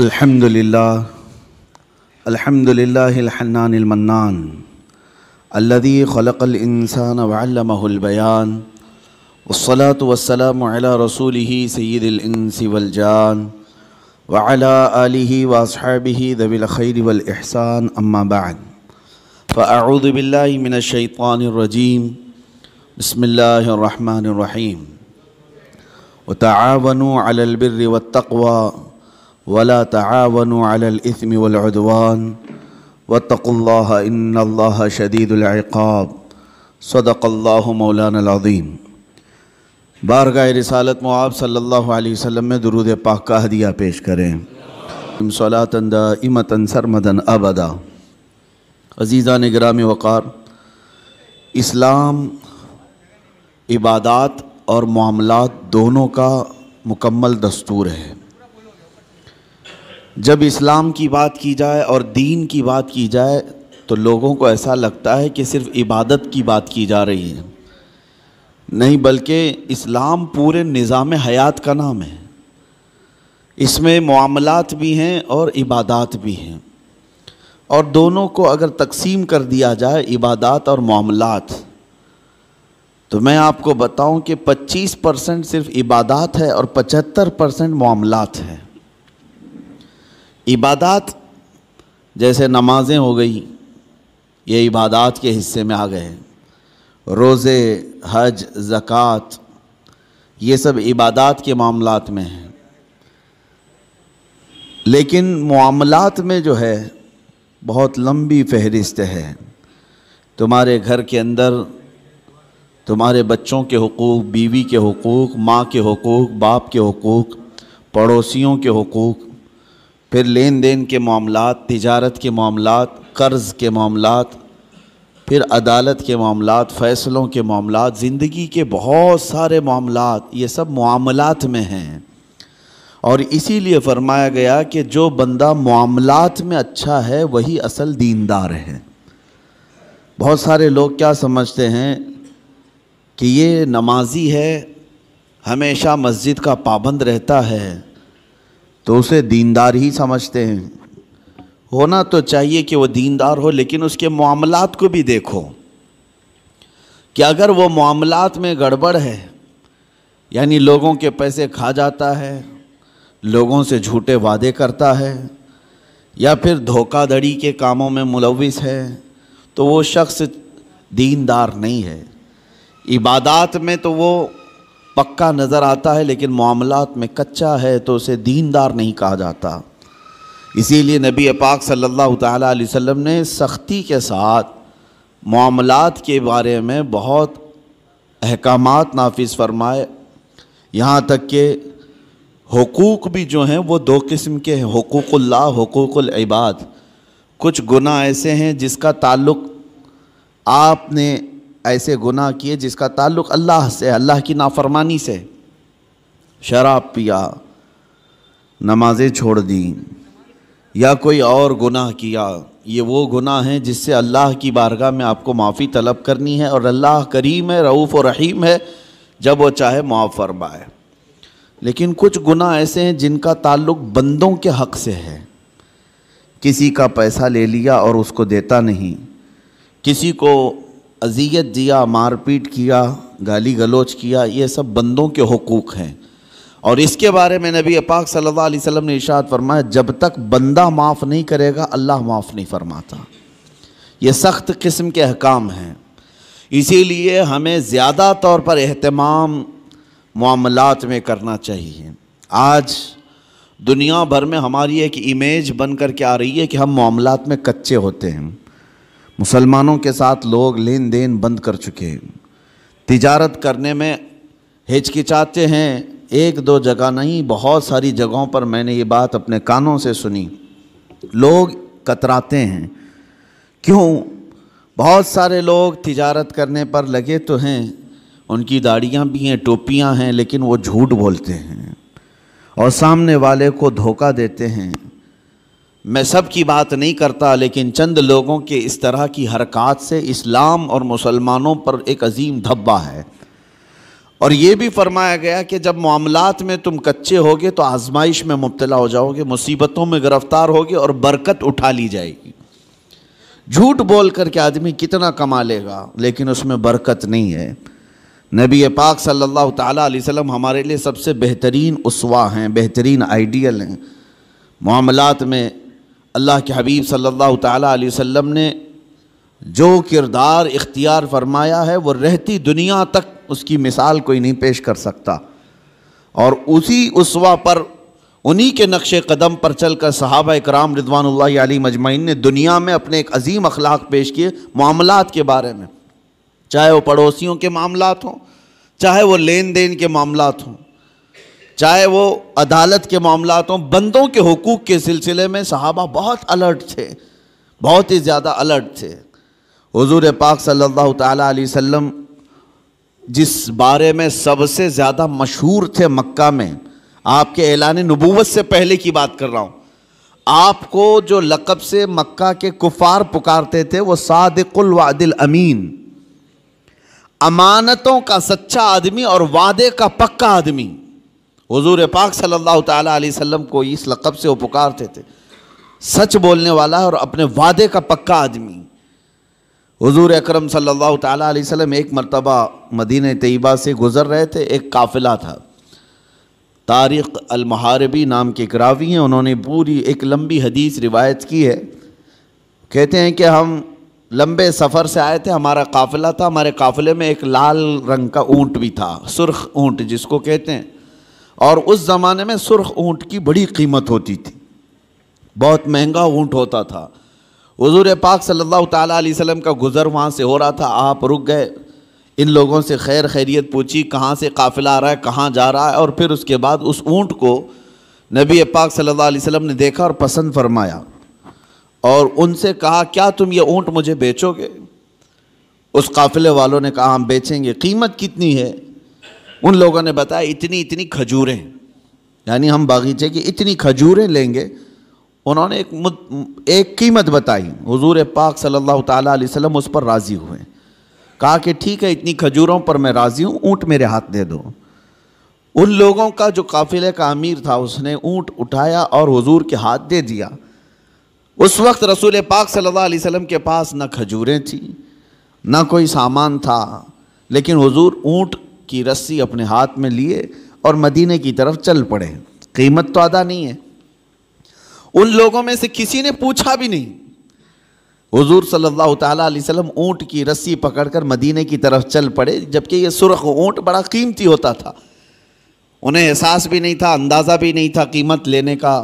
الحمد لله الحمد لله الحنان المنان الذي خلق الإنسان وعلمه البيان والصلاة والسلام على رسوله سيد الإنس والجان وعلى آله وأصحابه ذوي الخير والإحسان أما بعد فأعوذ بالله من الشيطان الرجيم بسم الله الرحمن الرحيم وتعاونوا على البر والتقوى ولا تعاونوا على الإثم والعدوان واتقوا الله إن الله شديد العقاب صدق الله مولانا العظيم बारगाह रसालत मुआब सल्लल्लाहु अलैहि वसल्लम में दरूद पाक का हदिया पेश करें सलातंदा इमतन सरमदन अबदा अजीज़ा ने ग्राम वक़ार इस्लाम इबादात और मामला दोनों का मुकम्मल दस्तूर है जब इस्लाम की बात की जाए और दीन की बात की जाए तो लोगों को ऐसा लगता है कि सिर्फ इबादत की बात की जा रही है नहीं बल्कि इस्लाम पूरे निज़ाम हयात का नाम है इसमें मामलात भी हैं और इबादत भी हैं और दोनों को अगर तकसीम कर दिया जाए इबादत और मामलात तो मैं आपको बताऊं कि 25 परसेंट सिर्फ इबादत है और 75 परसेंट मामलात है इबादत जैसे नमाज़ें हो गई ये इबादत के हिस्से में आ गए रोज़े हज ज़क़़त ये सब इबादत के मामलात में हैं लेकिन मामलात में जो है बहुत लंबी फहरिस्त है तुम्हारे घर के अंदर तुम्हारे बच्चों के हकूक़ बीवी के हकूक़ माँ के हकूक़ बाप के हकूक़ पड़ोसियों के हकूक़ फिर लेन देन के मामला तजारत के मामला कर्ज़ के मामला फिर अदालत के मामला फ़ैसलों के मामला ज़िंदगी के बहुत सारे मामला ये सब मामलात में हैं और इसीलिए फरमाया गया कि जो बंदा मामलात में अच्छा है वही असल दीनदार है बहुत सारे लोग क्या समझते हैं कि ये नमाजी है हमेशा मस्जिद का पाबंद रहता है तो उसे दीनदार ही समझते हैं होना तो चाहिए कि वो दीनदार हो लेकिन उसके मामलात को भी देखो कि अगर वो मामलात में गड़बड़ है यानी लोगों के पैसे खा जाता है लोगों से झूठे वादे करता है या फिर धोखाधड़ी के कामों में मुलविस है तो वो शख्स दीनदार नहीं है इबादात में तो वो पक्का नज़र आता है लेकिन मामलात में कच्चा है तो उसे दीनदार नहीं कहा जाता इसीलिए नबी पाक सल्लल्लाहु अलैहि वसल्लम ने सख्ती के साथ मामलात के बारे में बहुत अहकाम नाफिज फरमाए यहाँ तक के हकूक़ भी जो हैं वो दो किस्म के हैं हकूक़ल्ला हकूक़ुलबाद कुछ गुना ऐसे हैं जिसका ताल्लुक़ आपने ऐसे गुनाह किए जिसका ताल्लुक अल्लाह से अल्लाह की नाफरमानी से शराब पिया नमाज़ें छोड़ दी या कोई और गुनाह किया ये वो गुनाह हैं जिससे अल्लाह की बारगाह में आपको माफ़ी तलब करनी है और अल्लाह करीम है रऊफ़ और रहीम है जब वो चाहे मुआफ़ फरमाए लेकिन कुछ गुनाह ऐसे हैं जिनका ताल्लुक बंदों के हक़ से है किसी का पैसा ले लिया और उसको देता नहीं किसी को अजियत दिया मारपीट किया गाली गलोच किया ये सब बंदों के हकूक़ हैं और इसके बारे में नबी पाक सल्लल्लाहु अलैहि वसल्लम ने इशात फरमाया जब तक बंदा माफ़ नहीं करेगा अल्लाह माफ़ नहीं फरमाता ये सख्त किस्म के अहकाम हैं इसीलिए हमें ज़्यादा तौर पर अहतमाम मामलात में करना चाहिए आज दुनिया भर में हमारी एक इमेज बन कर के आ रही है कि हम मामलात में कच्चे होते हैं मुसलमानों के साथ लोग लेन देन बंद कर चुके हैं तिजारत करने में हिचकिचाते हैं एक दो जगह नहीं बहुत सारी जगहों पर मैंने ये बात अपने कानों से सुनी लोग कतराते हैं क्यों बहुत सारे लोग तिजारत करने पर लगे तो हैं उनकी दाढ़ियाँ भी हैं टोपियाँ हैं लेकिन वो झूठ बोलते हैं और सामने वाले को धोखा देते हैं मैं सब की बात नहीं करता लेकिन चंद लोगों के इस तरह की हरकत से इस्लाम और मुसलमानों पर एक अजीम धब्बा है और ये भी फरमाया गया कि जब मामलात में तुम कच्चे होगे तो आजमाइश में मुबतला हो जाओगे मुसीबतों में गिरफ्तार होगे और बरकत उठा ली जाएगी झूठ बोल करके आदमी कितना कमा लेगा लेकिन उसमें बरकत नहीं है नबी पाक सल्लल्लाहु अलैहि वसल्लम हमारे लिए सबसे बेहतरीन उसवा हैं बेहतरीन आइडियल हैं मामलात में अल्लाह के हबीब सल्लल्लाहु अलैहि वसल्लम ने जो किरदार इख्तियार फरमाया है वो रहती दुनिया तक उसकी मिसाल कोई नहीं पेश कर सकता और उसी उसवा पर उन्हीं के नक्श कदम पर चल कर सहाबा कराम आली मजमाइन ने दुनिया में अपने एक अजीम अखलाक पेश किए मामलात के बारे में चाहे वो पड़ोसियों के मामला हों चाहे वो लेन देन के मामला हों चाहे वो अदालत के मामला हों बंदों के हकूक़ के सिलसिले में सहाबा बहुत अलर्ट थे बहुत ही ज़्यादा अलर्ट थे हजूर पाक सल्लल्लाहु अलैहि वसल्लम जिस बारे में सबसे ज़्यादा मशहूर थे मक्का में आपके ऐलान नबूवत से पहले की बात कर रहा हूँ आपको जो लकब से मक्का के कुफार पुकारते थे वो सादिकुल वादिल अमीन अमानतों का सच्चा आदमी और वादे का पक्का आदमी हजूर पाक सल्लल्लाहु अलैहि वसल्लम को इस लक़ब से वो पुकारते थे सच बोलने वाला और अपने वादे का पक्का आदमी हजूर अक्रम सल्लल्लाहु अलैहि वसल्लम एक मरतबा मदीन तयबा से गुज़र रहे थे एक काफ़िला था तारिक अलमहारबी नाम के करावी हैं उन्होंने पूरी एक लंबी हदीस रिवायत की है कहते हैं कि हम लंबे सफ़र से आए थे हमारा काफ़िला था हमारे काफ़िले में एक लाल रंग का ऊँट भी था सुर्ख ऊँट जिसको कहते हैं और उस ज़माने में सुर्ख ऊँट की बड़ी कीमत होती थी बहुत महंगा ऊंट होता था हजूर पाक सल्लल्लाहु अलैहि वसल्लम का गुज़र वहाँ से हो रहा था आप रुक गए इन लोगों से खैर खैरियत पूछी कहाँ से काफ़िला आ रहा है कहाँ जा रहा है और फिर उसके बाद उस ऊँट को नबी पाक सल्लल्लाहु अलैहि वसल्लम ने देखा और पसंद फरमाया और उनसे कहा क्या तुम ये ऊँट मुझे बेचोगे उस काफ़िले वालों ने कहा हम बेचेंगे कीमत कितनी है उन लोगों ने बताया इतनी इतनी खजूरें यानी हम बागीचे की इतनी खजूरें लेंगे उन्होंने एक एक कीमत बताई हुजूर पाक सल्लल्लाहु अलैहि वसल्लम उस पर राज़ी हुए कहा कि ठीक है इतनी खजूरों पर मैं राज़ी हूँ ऊँट मेरे हाथ दे दो उन लोगों का जो काफिले का अमीर था उसने ऊँट उठाया और हुजूर के हाथ दे दिया उस वक्त रसूल पाक सल्लल्लाहु अलैहि वसल्लम के पास न खजूरें थी ना कोई सामान था लेकिन हुजूर ऊँट की रस्सी अपने हाथ में लिए और मदीने की तरफ चल पड़े कीमत तो अदा नहीं है उन लोगों में से किसी ने पूछा भी नहीं हुजूर सल्लल्लाहु अलैहि वसल्लम ऊँट की रस्सी पकड़कर मदीने की तरफ चल पड़े जबकि ये सुरख ऊँट बड़ा कीमती होता था उन्हें एहसास भी नहीं था अंदाज़ा भी नहीं था कीमत लेने का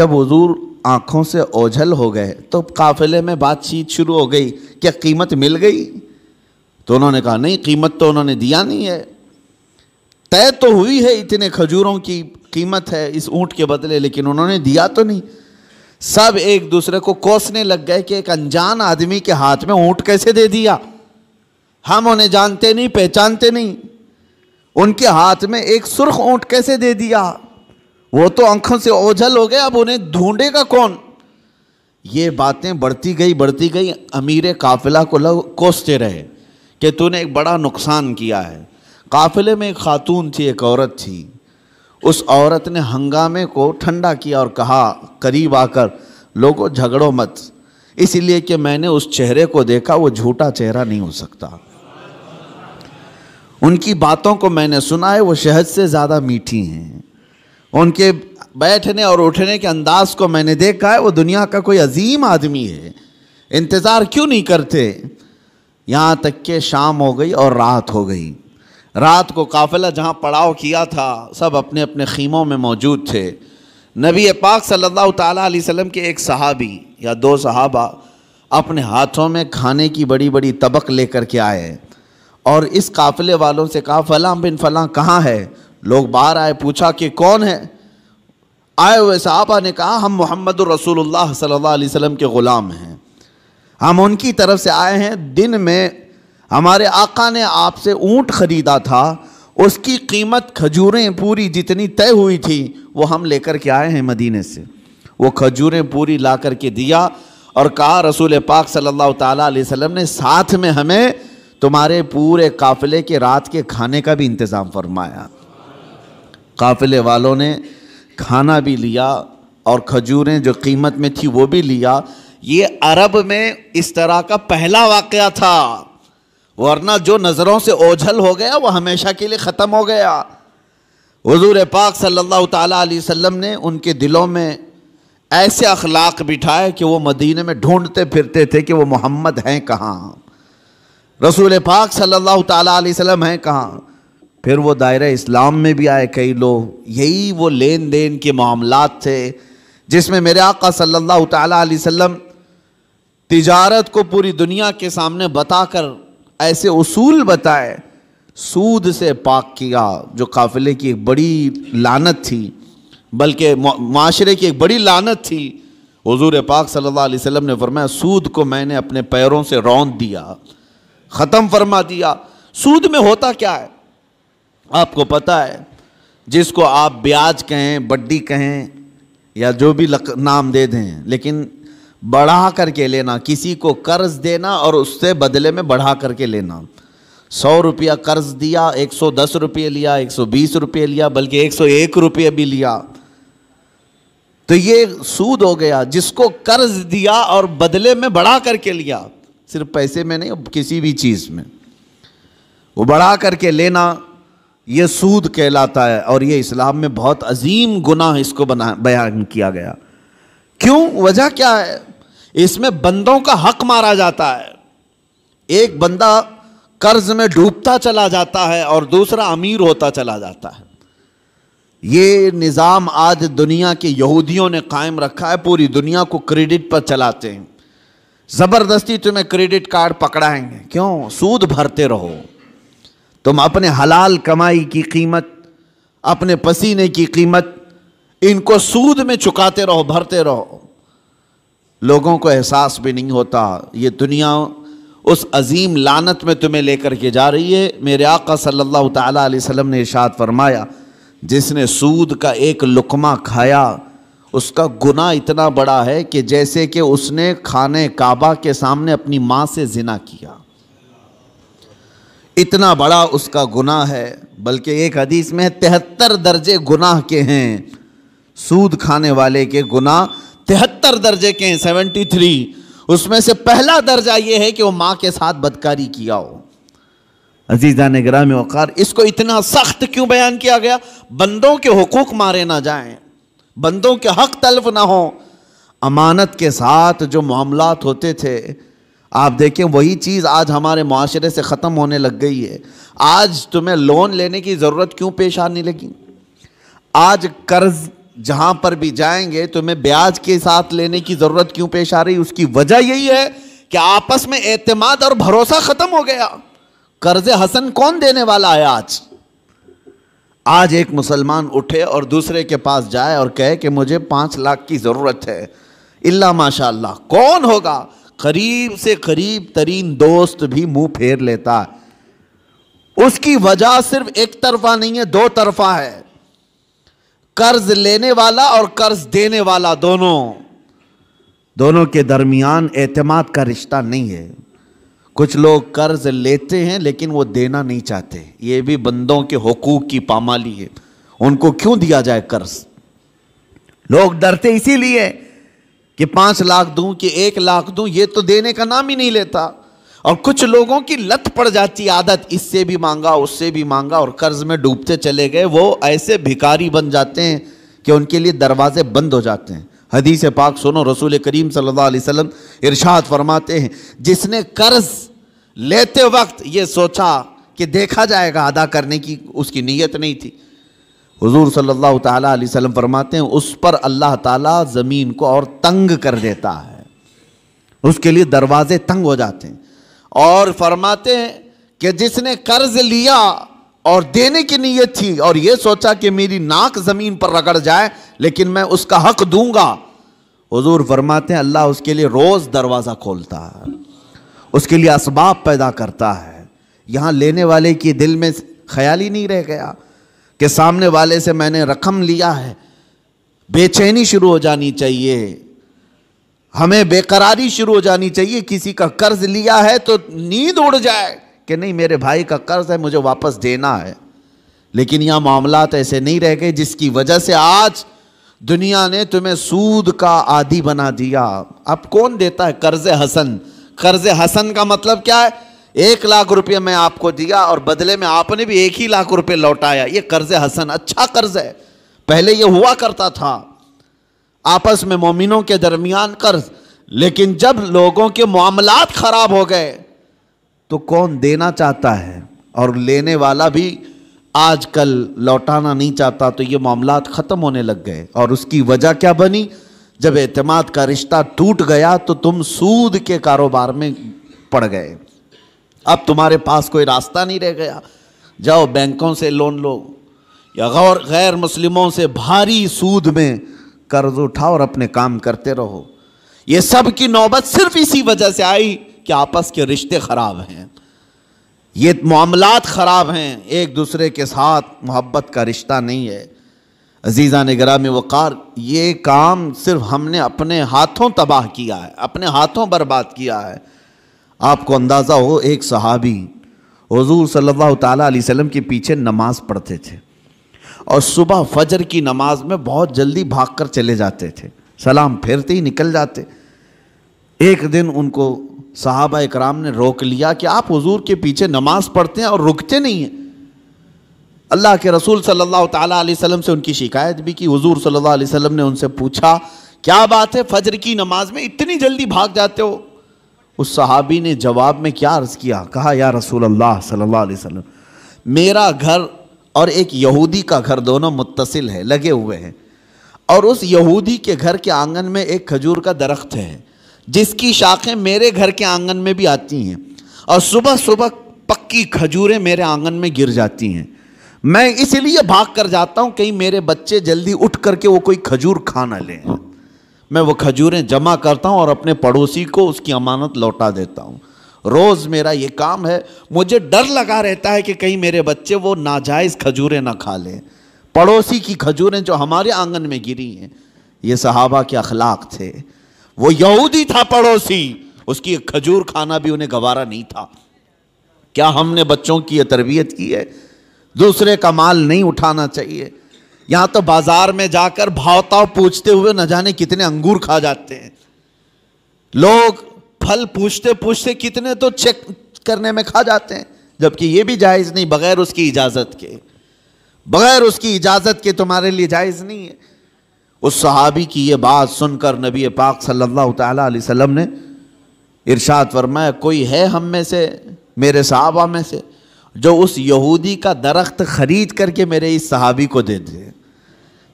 जब हुजूर आँखों से ओझल हो गए तो काफ़िले में बातचीत शुरू हो गई क्या कीमत मिल गई तो उन्होंने कहा नहीं कीमत तो उन्होंने दिया नहीं है तय तो हुई है इतने खजूरों की कीमत है इस ऊँट के बदले लेकिन उन्होंने दिया तो नहीं सब एक दूसरे को कोसने लग गए कि एक अनजान आदमी के हाथ में ऊंट कैसे दे दिया हम उन्हें जानते नहीं पहचानते नहीं उनके हाथ में एक सुर्ख ऊँट कैसे दे दिया वो तो आंखों से ओझल हो गए अब उन्हें ढूंढेगा कौन ये बातें बढ़ती गई बढ़ती गई अमीर काफिला को लग कोसते रहे कि तूने एक बड़ा नुकसान किया है काफ़िले में एक खातून थी एक औरत थी उस औरत ने हंगामे को ठंडा किया और कहा करीब आकर लोगों झगड़ो मत इसलिए कि मैंने उस चेहरे को देखा वो झूठा चेहरा नहीं हो सकता उनकी बातों को मैंने सुना है वो शहद से ज़्यादा मीठी हैं उनके बैठने और उठने के अंदाज को मैंने देखा है वो दुनिया का कोई अजीम आदमी है इंतज़ार क्यों नहीं करते यहाँ तक के शाम हो गई और रात हो गई रात को काफिला जहाँ पड़ाव किया था सब अपने अपने खीमों में मौजूद थे नबी पाक सल्लल्लाहु अलैहि वसल्लम के एक सहाबी या दो सहाबा अपने हाथों में खाने की बड़ी बड़ी तबक लेकर के आए और इस काफ़िले वालों से कहा फ़लाँ बिन फ़लाँ कहाँ है लोग बाहर आए पूछा कि कौन है आए हुए साहबा ने कहा हम मोहम्मद रसूल सल्ला वसम के ग़ुलाम हैं हम उनकी तरफ से आए हैं दिन में हमारे आका ने आपसे ऊँट ख़रीदा था उसकी कीमत खजूरें पूरी जितनी तय हुई थी वो हम लेकर के आए हैं मदीने से वो खजूरें पूरी ला कर के दिया और कहा रसूल पाक सल्लल्लाहु अलैहि वसल्लम ने साथ में हमें तुम्हारे पूरे काफ़िले के रात के खाने का भी इंतज़ाम फरमाया काफ़िले वालों ने खाना भी लिया और खजूरें जो कीमत में थी वो भी लिया ये अरब में इस तरह का पहला वाक़ था वरना जो नज़रों से ओझल हो गया वो हमेशा के लिए ख़त्म हो गया हजूर पाक सल्लल्लाहु अलैहि वसल्लम ने उनके दिलों में ऐसे अखलाक बिठाए कि वो मदीने में ढूंढते फिरते थे कि वो मोहम्मद हैं कहाँ रसूल पाक सल्लल्लाहु अलैहि वसल्लम हैं कहाँ फिर वो दायरा इस्लाम में भी आए कई लोग यही वो लेन देन के मामला थे जिसमें मेरे आका सल्ला अलैहि तिजारत को पूरी दुनिया के सामने बताकर ऐसे उसूल बताए सूद से पाक किया जो काफिले की एक बड़ी लानत थी बल्कि माशरे की एक बड़ी लानत थी हजूर पाक सल्ला वसम ने फरमाया सूद को मैंने अपने पैरों से रौंद दिया ख़त्म फरमा दिया सूद में होता क्या है आपको पता है जिसको आप ब्याज कहें बड्डी कहें या जो भी लक, नाम दे दें लेकिन बढ़ा करके लेना किसी को कर्ज देना और उससे बदले में बढ़ा करके लेना सौ रुपया कर्ज दिया एक सौ दस रुपये लिया एक सौ बीस रुपये लिया बल्कि एक सौ एक रुपये भी लिया तो ये सूद हो गया जिसको कर्ज दिया और बदले में बढ़ा करके लिया सिर्फ पैसे में नहीं किसी भी चीज़ में वो बढ़ा करके लेना ये सूद कहलाता है और ये इस्लाम में बहुत अजीम गुनाह इसको बना बयान किया गया क्यों वजह क्या है इसमें बंदों का हक मारा जाता है एक बंदा कर्ज में डूबता चला जाता है और दूसरा अमीर होता चला जाता है ये निज़ाम आज दुनिया के यहूदियों ने कायम रखा है पूरी दुनिया को क्रेडिट पर चलाते हैं ज़बरदस्ती तुम्हें क्रेडिट कार्ड पकड़ाएंगे क्यों सूद भरते रहो तुम अपने हलाल कमाई की कीमत अपने पसीने की कीमत इनको सूद में चुकाते रहो भरते रहो लोगों को एहसास भी नहीं होता ये दुनिया उस अजीम लानत में तुम्हें लेकर के जा रही है मेरे आका सल्लल्लाहु अलैहि वसल्लम ने इशाद फरमाया जिसने सूद का एक लुकमा खाया उसका गुनाह इतना बड़ा है कि जैसे कि उसने खाने काबा के सामने अपनी माँ से जिना किया इतना बड़ा उसका गुनाह है बल्कि एक हदीस में तिहत्तर दर्जे गुनाह के हैं सूद खाने वाले के गुनाह तिहत्तर दर्जे के हैं सेवेंटी थ्री उसमें से पहला दर्जा यह है कि वो मां के साथ बदकारी किया हो अजीज़ा ने ग्राम वक़ार इसको इतना सख्त क्यों बयान किया गया बंदों के हकूक़ मारे ना जाए बंदों के हक तलफ ना हो अमानत के साथ जो मामला होते थे आप देखें वही चीज़ आज हमारे माशरे से ख़त्म होने लग गई है आज तुम्हें लोन लेने की ज़रूरत क्यों पेश आने लगी आज कर्ज़ जहां पर भी जाएंगे तुम्हें तो ब्याज के साथ लेने की जरूरत क्यों पेश आ रही उसकी वजह यही है कि आपस में एतमाद और भरोसा खत्म हो गया कर्ज हसन कौन देने वाला है आज आज एक मुसलमान उठे और दूसरे के पास जाए और कहे कि मुझे पांच लाख की ज़रूरत है इल्ला माशाल्लाह कौन होगा करीब से करीब तरीन दोस्त भी मुंह फेर लेता उसकी वजह सिर्फ एक तरफा नहीं है दो तरफा है कर्ज लेने वाला और कर्ज देने वाला दोनों दोनों के दरमियान एतमाद का रिश्ता नहीं है कुछ लोग कर्ज लेते हैं लेकिन वो देना नहीं चाहते ये भी बंदों के हकूक़ की पामाली है उनको क्यों दिया जाए कर्ज लोग डरते इसीलिए कि पांच लाख दूं कि एक लाख दूं ये तो देने का नाम ही नहीं लेता और कुछ लोगों की लत पड़ जाती आदत इससे भी मांगा उससे भी मांगा और कर्ज में डूबते चले गए वो ऐसे भिकारी बन जाते हैं कि उनके लिए दरवाजे बंद हो जाते हैं हदीस पाक सुनो रसूल करीम सल्लल्लाहु अलैहि वसल्लम इरशाद फरमाते हैं जिसने कर्ज लेते वक्त ये सोचा कि देखा जाएगा अदा करने की उसकी नीयत नहीं थी हजूर सल्ला तसलम फरमाते हैं उस पर अल्लाह ताला ज़मीन को और तंग कर देता है उसके लिए दरवाजे तंग हो जाते हैं और फरमाते हैं कि जिसने कर्ज लिया और देने की नीयत थी और ये सोचा कि मेरी नाक ज़मीन पर रगड़ जाए लेकिन मैं उसका हक दूंगा हुजूर फरमाते हैं अल्लाह उसके लिए रोज़ दरवाज़ा खोलता है उसके लिए इसबाब पैदा करता है यहाँ लेने वाले के दिल में ख्याल ही नहीं रह गया कि सामने वाले से मैंने रकम लिया है बेचैनी शुरू हो जानी चाहिए हमें बेकरारी शुरू हो जानी चाहिए किसी का कर्ज लिया है तो नींद उड़ जाए कि नहीं मेरे भाई का कर्ज है मुझे वापस देना है लेकिन यह मामला ऐसे नहीं रह गए जिसकी वजह से आज दुनिया ने तुम्हें सूद का आदि बना दिया अब कौन देता है कर्ज हसन कर्ज हसन का मतलब क्या है एक लाख रुपये मैं आपको दिया और बदले में आपने भी एक ही लाख रुपये लौटाया ये कर्ज हसन अच्छा कर्ज है पहले ये हुआ करता था आपस में मोमिनों के दरमियान कर्ज लेकिन जब लोगों के मामलात ख़राब हो गए तो कौन देना चाहता है और लेने वाला भी आजकल लौटाना नहीं चाहता तो ये मामलात ख़त्म होने लग गए और उसकी वजह क्या बनी जब एतमाद का रिश्ता टूट गया तो तुम सूद के कारोबार में पड़ गए अब तुम्हारे पास कोई रास्ता नहीं रह गया जाओ बैंकों से लोन लो या गौर गैर मुस्लिमों से भारी सूद में कर्ज उठाओ और अपने काम करते रहो ये सब की नौबत सिर्फ इसी वजह से आई कि आपस के रिश्ते ख़राब हैं ये मामलात ख़राब हैं एक दूसरे के साथ मोहब्बत का रिश्ता नहीं है अजीज़ा ने गरा में वक़ार ये काम सिर्फ हमने अपने हाथों तबाह किया है अपने हाथों बर्बाद किया है आपको अंदाज़ा हो एक सहाबी हजूर सल्ला तसलम के पीछे नमाज़ पढ़ते थे और सुबह फजर की नमाज में बहुत जल्दी भाग कर चले जाते थे सलाम फेरते ही निकल जाते एक दिन उनको साहबा इकराम ने रोक लिया कि आप हुजूर के पीछे नमाज पढ़ते हैं और रुकते नहीं हैं अल्लाह के रसूल सल्लल्लाहु अलैहि वसल्लम से उनकी शिकायत भी की हुजूर सल्लल्लाहु अलैहि वसल्लम ने उनसे पूछा क्या बात है फजर की नमाज में इतनी जल्दी भाग जाते हो उस सहाबी ने जवाब में क्या अर्ज़ किया कहा या रसूल अल्लाह सल्लल्लाहु अलैहि वसल्लम मेरा घर और एक यहूदी का घर दोनों मुतसिल है लगे हुए हैं और उस यहूदी के घर के आंगन में एक खजूर का दरख्त है जिसकी शाखें मेरे घर के आंगन में भी आती हैं और सुबह सुबह पक्की खजूरें मेरे आंगन में गिर जाती हैं मैं इसलिए भाग कर जाता हूँ कहीं मेरे बच्चे जल्दी उठ करके वो कोई खजूर खा ना लें मैं वो खजूरें जमा करता हूँ और अपने पड़ोसी को उसकी अमानत लौटा देता हूँ रोज़ मेरा ये काम है मुझे डर लगा रहता है कि कहीं मेरे बच्चे वो नाजायज़ खजूरें ना खा लें पड़ोसी की खजूरें जो हमारे आंगन में गिरी हैं ये सहाबा के अखलाक थे वो यहूदी था पड़ोसी उसकी खजूर खाना भी उन्हें गवारा नहीं था क्या हमने बच्चों की यह तरबियत की है दूसरे का माल नहीं उठाना चाहिए यहाँ तो बाजार में जाकर भावताव पूछते हुए न जाने कितने अंगूर खा जाते हैं लोग फल पूछते पूछते कितने तो चेक करने में खा जाते हैं जबकि ये भी जायज़ नहीं बगैर उसकी इजाज़त के बगैर उसकी इजाज़त के तुम्हारे लिए जायज़ नहीं है उस सहाबी की ये बात सुनकर नबी पाक सल्लल्लाहु अलैहि वसल्लम ने इरशाद फरमाया कोई है हम में से मेरे सहाबा में से जो उस यहूदी का दरख्त ख़रीद करके मेरे इस सहाबी को दे दे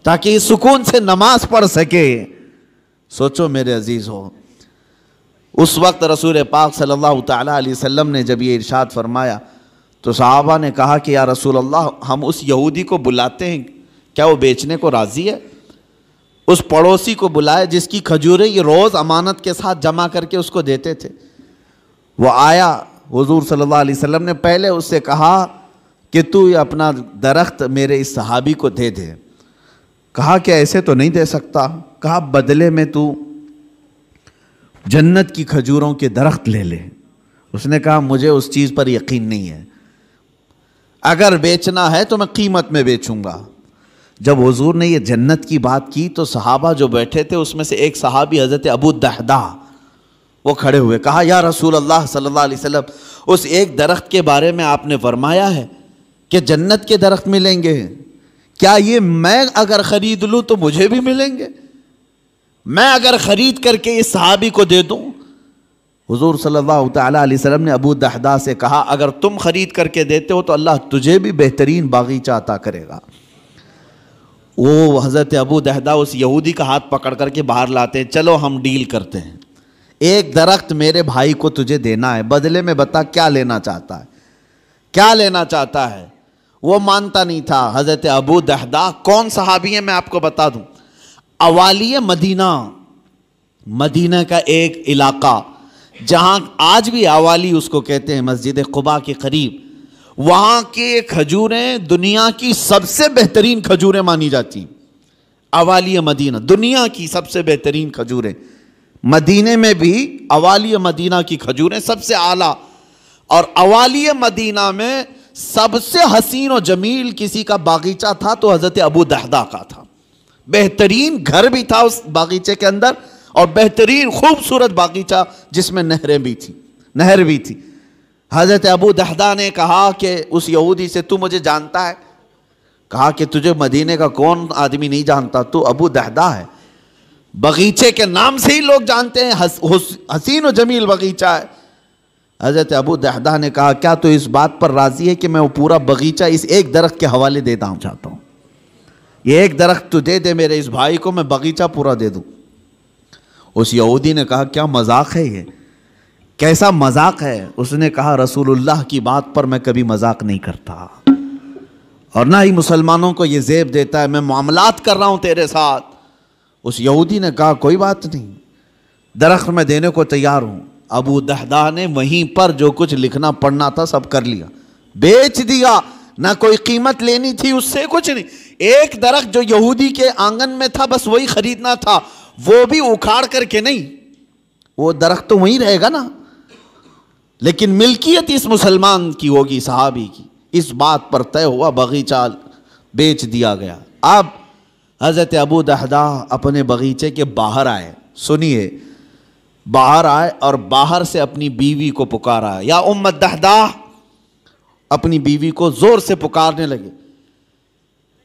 ताकि सुकून से नमाज पढ़ सके सोचो मेरे अजीज़ हो उस वक्त रसूल पाक सल्लल्लाहु अलैहि वसल्लम ने जब ये इरशाद फरमाया तो साहबा ने कहा कि या रसूल अल्लाह हम उस यहूदी को बुलाते हैं क्या वो बेचने को राज़ी है उस पड़ोसी को बुलाए जिसकी खजूरें ये रोज़ अमानत के साथ जमा करके उसको देते थे वो आया हुजूर सल्लल्लाहु अलैहि वसल्लम ने पहले उससे कहा कि तू अपना दरख्त मेरे इस सहाबी को दे दे कहा कि ऐसे तो नहीं दे सकता कहा बदले में तू जन्नत की खजूरों के दरख्त ले ले उसने कहा मुझे उस चीज़ पर यकीन नहीं है अगर बेचना है तो मैं कीमत में बेचूंगा जब हजूर ने ये जन्नत की बात की तो सहाबा जो बैठे थे उसमें से एक सहाबी हज़रत अबू दहदा वो खड़े हुए कहा या रसूल अल्लाह सल्लल्लाहु अलैहि वसल्लम उस एक दरख्त के बारे में आपने फरमाया है कि जन्नत के दरख्त मिलेंगे क्या ये मैं अगर ख़रीद लूँ तो मुझे भी मिलेंगे मैं अगर ख़रीद करके इस सहाबी को दे दूँ हुजूर सल्लल्लाहु अलैहि वसल्लम ने अबू दहदा से कहा अगर तुम ख़रीद करके देते हो तो अल्लाह तुझे भी बेहतरीन बागीचा अता करेगा वो हज़रत अबू दहदा उस यहूदी का हाथ पकड़ करके बाहर लाते हैं चलो हम डील करते हैं एक दरख्त मेरे भाई को तुझे देना है बदले में बता क्या लेना चाहता है क्या लेना चाहता है वो मानता नहीं था हज़रत अबू दहदा कौन सहाबी है मैं आपको बता दूँ अवालिय मदीना मदीना का एक इलाका जहां आज भी अवाली उसको कहते हैं मस्जिद कुबा के करीब वहां के खजूरें दुनिया की सबसे बेहतरीन खजूरें मानी जाती अवालिय मदीना दुनिया की सबसे बेहतरीन खजूरें मदीने में भी अवालिय मदीना की खजूरें सबसे आला और अवालिय मदीना में सबसे हसीन और जमील किसी का बागीचा था तो हज़रत अबू दहदा का था बेहतरीन घर भी था उस बागीचे के अंदर और बेहतरीन खूबसूरत बागीचा जिसमें नहरें भी थी नहर भी थी हज़रत अबू दहदा ने कहा कि उस यहूदी से तू मुझे जानता है कहा कि तुझे मदीने का कौन आदमी नहीं जानता तू अबू दहदा है बगीचे के नाम से ही लोग जानते हैं हस, हस, हसीन व जमील बगीचा है हज़रत अबू दहदा ने कहा क्या तो इस बात पर राज़ी है कि मैं वो पूरा बगीचा इस एक दरख्त के हवाले देता हूँ चाहता हूँ एक दरख्त तो दे दे मेरे इस भाई को मैं बगीचा पूरा दे दूँ उस यहूदी ने कहा क्या मजाक है ये कैसा मजाक है उसने कहा रसूलुल्लाह की बात पर मैं कभी मजाक नहीं करता और ना ही मुसलमानों को ये जेब देता है मैं मामलात कर रहा हूँ तेरे साथ उस यहूदी ने कहा कोई बात नहीं दरख्त मैं देने को तैयार हूँ अबू दहदा ने वहीं पर जो कुछ लिखना पढ़ना था सब कर लिया बेच दिया ना कोई कीमत लेनी थी उससे कुछ नहीं एक दरख्त जो यहूदी के आंगन में था बस वही खरीदना था वो भी उखाड़ करके नहीं वो दरख्त तो वहीं रहेगा ना लेकिन मिल्कियत इस मुसलमान की होगी साहबी की इस बात पर तय हुआ बगीचा बेच दिया गया अब हज़रत अबू दहदा अपने बगीचे के बाहर आए सुनिए बाहर आए और बाहर से अपनी बीवी को पुकारा या उम्मत दहदा अपनी बीवी को जोर से पुकारने लगे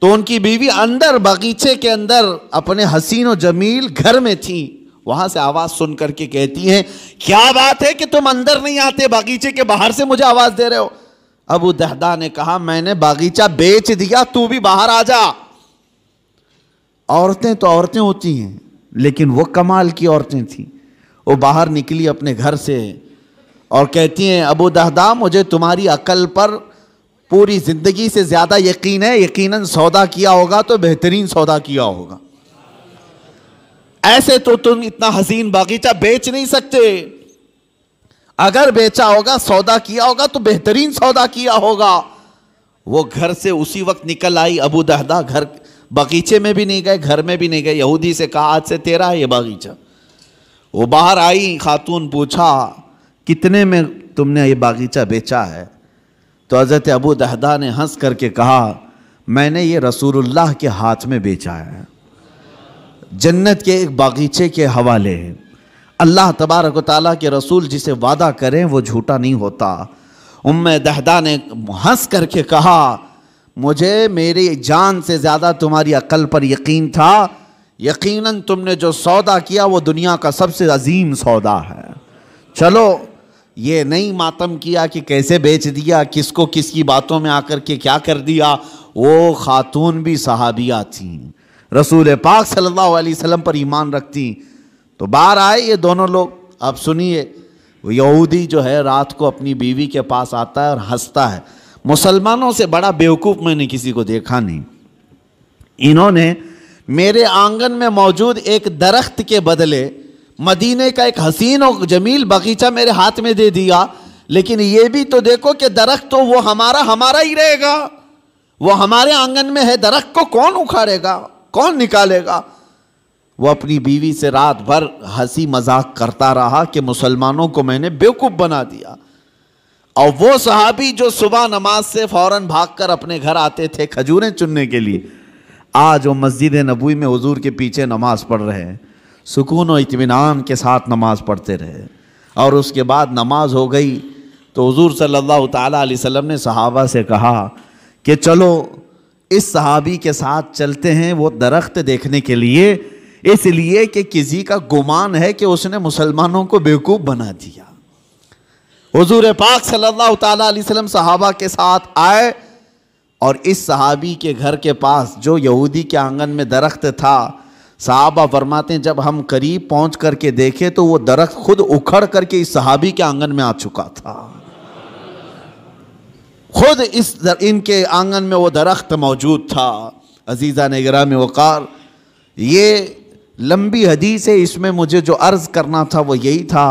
तो उनकी बीवी अंदर बगीचे के अंदर अपने हसीन और जमील घर में थी वहां से आवाज सुन करके कहती है क्या बात है कि तुम अंदर नहीं आते बागीचे के बाहर से मुझे आवाज दे रहे हो अबू दहदा ने कहा मैंने बागीचा बेच दिया तू भी बाहर आ जा औरतें तो औरतें होती हैं लेकिन वो कमाल की औरतें थी वो बाहर निकली अपने घर से और कहती हैं अबू दहदा मुझे तुम्हारी अकल पर पूरी ज़िंदगी से ज़्यादा यकीन है यकीनन सौदा किया होगा तो बेहतरीन सौदा किया होगा ऐसे तो तुम इतना हसीन बागीचा बेच नहीं सकते अगर बेचा होगा सौदा किया होगा तो बेहतरीन सौदा किया होगा वो घर से उसी वक्त निकल आई अबू दहदा घर बगीचे में भी नहीं गए घर में भी नहीं गए यहूदी से कहा आज से तेरा है ये बागीचा वो बाहर आई खातून पूछा कितने में तुमने ये बागीचा बेचा है तो हज़रत अबू दहदा ने हंस करके कहा मैंने ये रसूलुल्लाह के हाथ में बेचा है जन्नत के एक बागीचे के हवाले अल्लाह तबारक ताली के रसूल जिसे वादा करें वो झूठा नहीं होता उम दहदा ने हंस करके कहा मुझे मेरी जान से ज़्यादा तुम्हारी अकल पर यकीन था यकीनन तुमने जो सौदा किया वो दुनिया का सबसे अजीम सौदा है चलो ये नहीं मातम किया कि कैसे बेच दिया किसको किसकी बातों में आकर के क्या कर दिया वो खातून भी सहाबिया थीं रसूल पाक सल्लल्लाहु अलैहि वसल्लम पर ईमान रखती तो बाहर आए ये दोनों लोग अब सुनिए यहूदी जो है रात को अपनी बीवी के पास आता है और हंसता है मुसलमानों से बड़ा बेवकूफ़ मैंने किसी को देखा नहीं इन्होंने मेरे आंगन में मौजूद एक दरख्त के बदले मदीने का एक हसीन और जमील बगीचा मेरे हाथ में दे दिया लेकिन ये भी तो देखो कि दरख्त तो वो हमारा हमारा ही रहेगा वो हमारे आंगन में है दरख्त को कौन उखाड़ेगा कौन निकालेगा वो अपनी बीवी से रात भर हंसी मजाक करता रहा कि मुसलमानों को मैंने बेवकूफ़ बना दिया और वो सहाबी जो सुबह नमाज से फ़ौरन भागकर अपने घर आते थे खजूरें चुनने के लिए आज वो मस्जिद नबी में हजूर के पीछे नमाज़ पढ़ रहे हैं सुकून और इतमान के साथ नमाज़ पढ़ते रहे और उसके बाद नमाज हो गई तो हजूर सल्ला तसलम ने सहाबा से कहा कि चलो इस सहाबी के साथ चलते हैं वो दरख्त देखने के लिए इसलिए कि किसी का गुमान है कि उसने मुसलमानों को बेवकूफ़ बना दिया हजूर पाक सल्ला तसलम सहाबा के साथ आए और इस सहाबी के घर के पास जो यहूदी के आंगन में दरख्त था साहबा फरमाते हैं जब हम करीब पहुंच करके देखे तो वो दरख्त खुद उखड़ करके इस सहाबी के आंगन में आ चुका था खुद इस दर, इनके आंगन में वो दरख्त मौजूद था अजीज़ा नगरा में वक़ार ये लंबी हदीस है इसमें मुझे जो अर्ज़ करना था वो यही था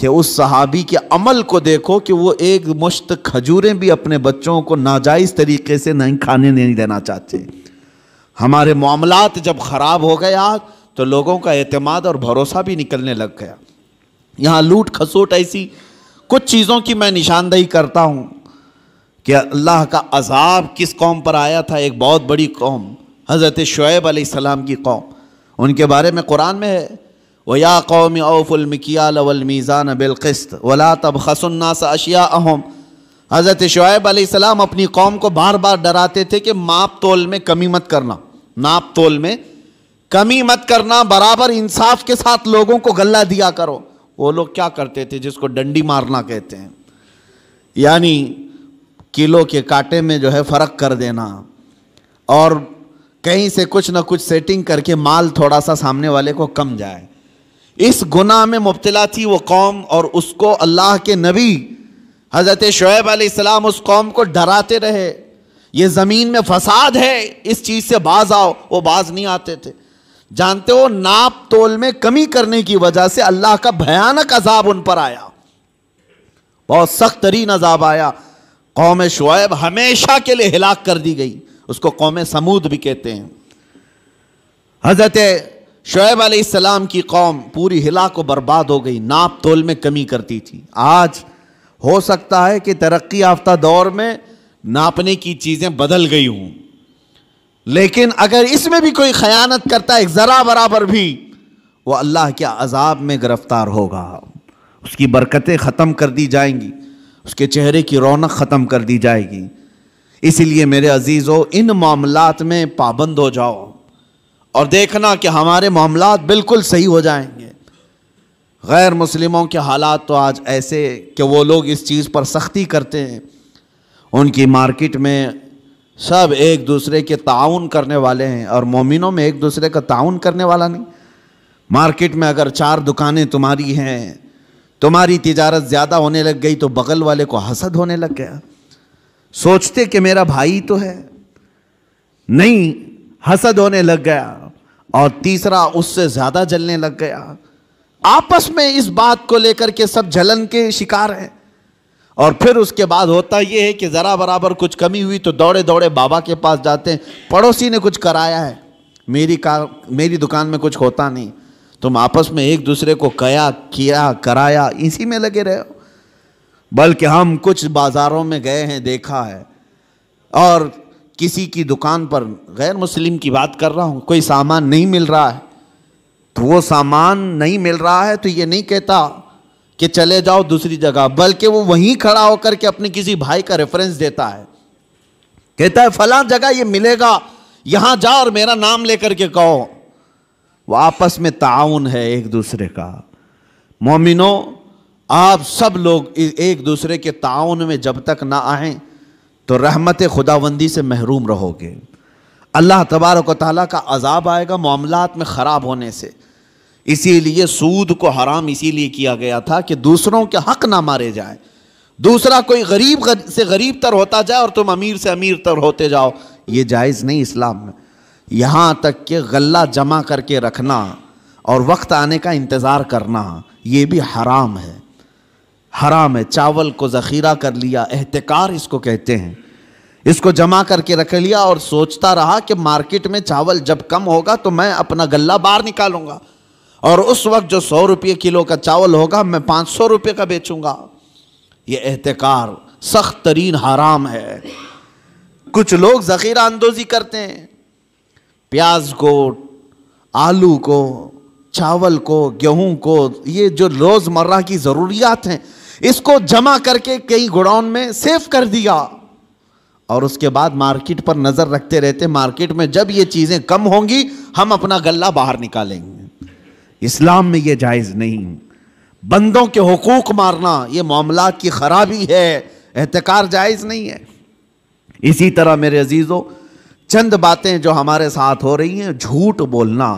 कि उस सहाबी के अमल को देखो कि वो एक मुश्त खजूरें भी अपने बच्चों को नाजायज़ तरीके से नहीं खाने नहीं देना चाहते हमारे मामलात जब ख़राब हो गए आज तो लोगों का अतमाद और भरोसा भी निकलने लग गया यहाँ लूट खसूट ऐसी कुछ चीज़ों की मैं निशानदही करता हूँ कि अल्लाह का अजाब किस कौम पर आया था एक बहुत बड़ी कौम हज़रत शुएब आसमाम की कौम उनके बारे में कुरान में है व या कौम अवफ़ुलमिकियालमीज़ान बिलकस्त वला तब खसन्नास अशिया अहम हज़रत शुएब आसमाम अपनी कौम को बार बार डराते थे कि माप तोल में कमी मत करना नाप तोल में कमी मत करना बराबर इंसाफ के साथ लोगों को गल्ला दिया करो वो लोग क्या करते थे जिसको डंडी मारना कहते हैं यानी किलो के काटे में जो है फ़र्क कर देना और कहीं से कुछ ना कुछ सेटिंग करके माल थोड़ा सा सामने वाले को कम जाए इस गुनाह में मुबतला थी वो कौम और उसको अल्लाह के नबी हज़रत शुएब आसमाम उस कौम को डराते रहे ये ज़मीन में फसाद है इस चीज़ से बाज आओ वो बाज नहीं आते थे जानते हो नाप तोल में कमी करने की वजह से अल्लाह का भयानक अजाब उन पर आया बहुत सख्त तरीन अजाब आया कौम शुएब हमेशा के लिए हिलाक कर दी गई उसको कौम समूद भी कहते हैं हजरत शुएब आसमाम की कौम पूरी हिलाक को बर्बाद हो गई नाप तोल में कमी करती थी आज हो सकता है कि तरक्की याफ्ता दौर में नापने की चीज़ें बदल गई हूँ लेकिन अगर इसमें भी कोई ख़यानत करता है ज़रा बराबर भी वो अल्लाह के अजाब में गिरफ़्तार होगा उसकी बरकतें ख़त्म कर दी जाएंगी उसके चेहरे की रौनक ख़त्म कर दी जाएगी इसीलिए मेरे अजीज़ों इन मामलात में पाबंद हो जाओ और देखना कि हमारे मामला बिल्कुल सही हो जाएंगे गैर मुस्लिमों के हालात तो आज ऐसे कि वो लोग इस चीज़ पर सख्ती करते हैं उनकी मार्केट में सब एक दूसरे के ताउन करने वाले हैं और मोमिनों में एक दूसरे का ताउन करने वाला नहीं मार्केट में अगर चार दुकानें तुम्हारी हैं तुम्हारी तिजारत ज़्यादा होने लग गई तो बगल वाले को हसद होने लग गया सोचते कि मेरा भाई तो है नहीं हसद होने लग गया और तीसरा उससे ज़्यादा जलने लग गया आपस में इस बात को लेकर के सब जलन के शिकार हैं और फिर उसके बाद होता यह है कि ज़रा बराबर कुछ कमी हुई तो दौड़े दौड़े बाबा के पास जाते हैं पड़ोसी ने कुछ कराया है मेरी का मेरी दुकान में कुछ होता नहीं तुम आपस में एक दूसरे को कया किया कराया इसी में लगे रहे हो बल्कि हम कुछ बाज़ारों में गए हैं देखा है और किसी की दुकान पर गैर मुस्लिम की बात कर रहा हूँ कोई सामान नहीं मिल रहा है तो वो सामान नहीं मिल रहा है तो ये नहीं कहता कि चले जाओ दूसरी जगह बल्कि वो वहीं खड़ा होकर के अपने किसी भाई का रेफरेंस देता है कहता है फला जगह ये मिलेगा यहां जाओ और मेरा नाम लेकर के कहो वो आपस में ताउन है एक दूसरे का मोमिनो आप सब लोग एक दूसरे के ताउन में जब तक ना आए तो रहमत खुदाबंदी से महरूम रहोगे अल्लाह तबारक ताली का अजाब आएगा मामला में ख़राब होने से इसीलिए सूद को हराम इसीलिए किया गया था कि दूसरों के हक ना मारे जाए दूसरा कोई गरीब से गरीब तर होता जाए और तुम अमीर से अमीर तर होते जाओ ये जायज़ नहीं इस्लाम में यहाँ तक कि गल्ला जमा करके रखना और वक्त आने का इंतज़ार करना ये भी हराम है हराम है चावल को ज़ख़ीरा कर लिया एहतिकार इसको कहते हैं इसको जमा करके रख लिया और सोचता रहा कि मार्केट में चावल जब कम होगा तो मैं अपना गल्ला बाहर निकालूंगा और उस वक्त जो सौ रुपये किलो का चावल होगा मैं पाँच सौ रुपये का बेचूंगा ये एहतकार सख्त तरीन हराम है कुछ लोग ज़ख़ीरा अंदोज़ी करते हैं प्याज को आलू को चावल को गेहूं को ये जो रोज़मर्रा की ज़रूरियात हैं इसको जमा करके कई गोडाउन में सेव कर दिया और उसके बाद मार्केट पर नज़र रखते रहते मार्केट में जब ये चीज़ें कम होंगी हम अपना गला बाहर निकालेंगे इस्लाम में यह जायज़ नहीं बंदों के हकूक मारना ये मामला की खराबी है एहतकार जायज़ नहीं है इसी तरह मेरे अजीज़ों चंद बातें जो हमारे साथ हो रही हैं झूठ बोलना